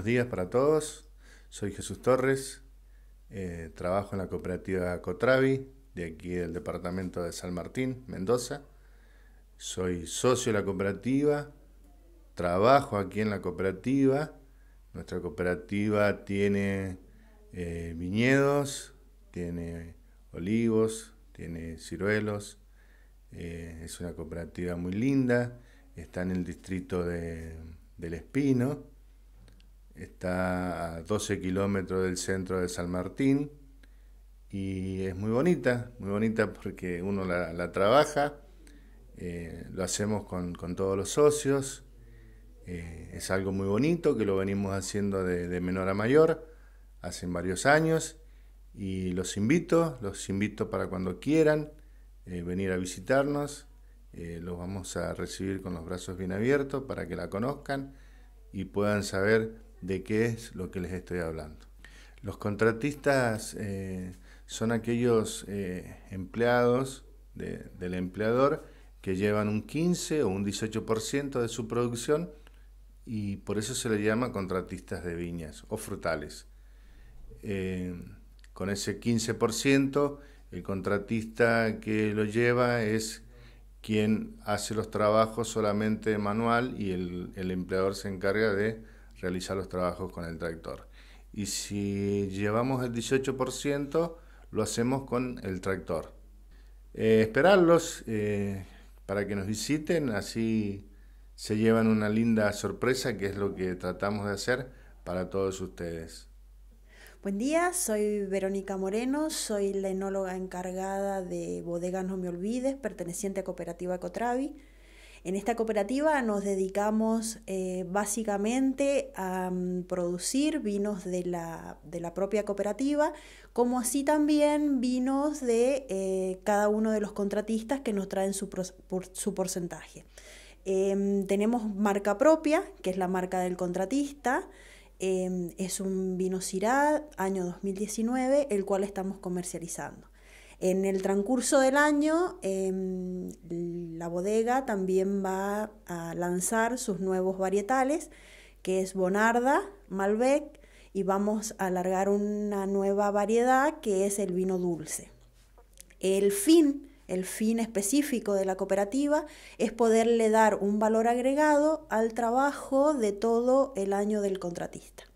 buenos días para todos. Soy Jesús Torres, eh, trabajo en la cooperativa Cotravi, de aquí del departamento de San Martín, Mendoza. Soy socio de la cooperativa, trabajo aquí en la cooperativa. Nuestra cooperativa tiene eh, viñedos, tiene olivos, tiene ciruelos. Eh, es una cooperativa muy linda. Está en el distrito del Espino está a 12 kilómetros del centro de San Martín y es muy bonita, muy bonita porque uno la, trabaja, eh, lo hacemos con, todos los socios, eh, es algo muy bonito que lo venimos haciendo de, menor a mayor, hace varios años y los invito, los invito para cuando quieran eh, venir a visitarnos, los vamos a recibir con los brazos bien abiertos para que la conozcan y puedan saber de qué es lo que les estoy hablando. Los contratistas eh, son aquellos eh, empleados del empleador que llevan un 15 o un 18% de su producción y por eso se le llama contratistas de viñas o frutales. Eh, con ese 15%, el contratista que lo lleva es quien hace los trabajos solamente manual y el empleador se encarga de realizar los trabajos con el tractor. Y si llevamos el 18%, lo hacemos con el tractor. Eh, esperarlos eh, para que nos visiten, así se llevan una linda sorpresa, que es lo que tratamos de hacer para todos ustedes. Buen día, soy Verónica Moreno, soy la enóloga encargada de Bodegas No Me Olvides, perteneciente a Cooperativa Cotravi. En esta cooperativa nos dedicamos eh, básicamente a mm, producir vinos de la, propia cooperativa, como así también vinos de eh, cada uno de los contratistas que nos traen su, porcentaje. Em, tenemos marca propia, que es la marca del contratista. Em, es un vino Cirad, año 2019, el cual estamos comercializando. En el transcurso del año, em, la bodega también va a lanzar sus nuevos varietales, que es Bonarda, Malbec, y vamos a alargar una nueva variedad que es el vino dulce. El fin el fin específico de la cooperativa es poderle dar un valor agregado al trabajo de todo el año del contratista.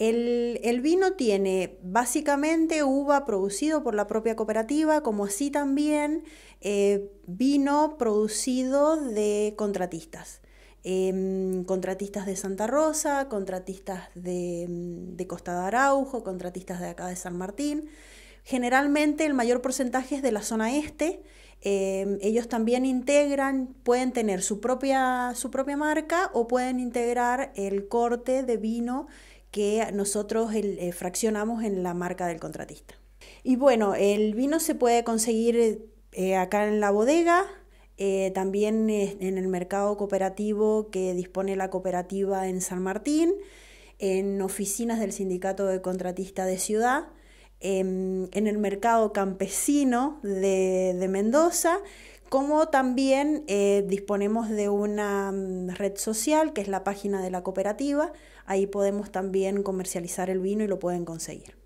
El, vino tiene básicamente uva producido por la propia cooperativa, como así también eh, vino producido de contratistas. Em, contratistas de Santa Rosa, contratistas mm, de, Costa de Araujo, contratistas de acá de San Martín. Generalmente el mayor porcentaje es de la zona este. Em, ellos también integran, pueden tener su propia, su propia marca o pueden integrar el corte de vino que nosotros eh, fraccionamos en la marca del contratista. Y bueno, el vino se puede conseguir eh, acá en la bodega, eh, también en el mercado cooperativo que dispone la cooperativa en San Martín, en oficinas del Sindicato de Contratista de Ciudad, em, en, el mercado campesino de Mendoza, como también eh, disponemos de una mm, red social que es la página de la cooperativa, ahí podemos también comercializar el vino y lo pueden conseguir.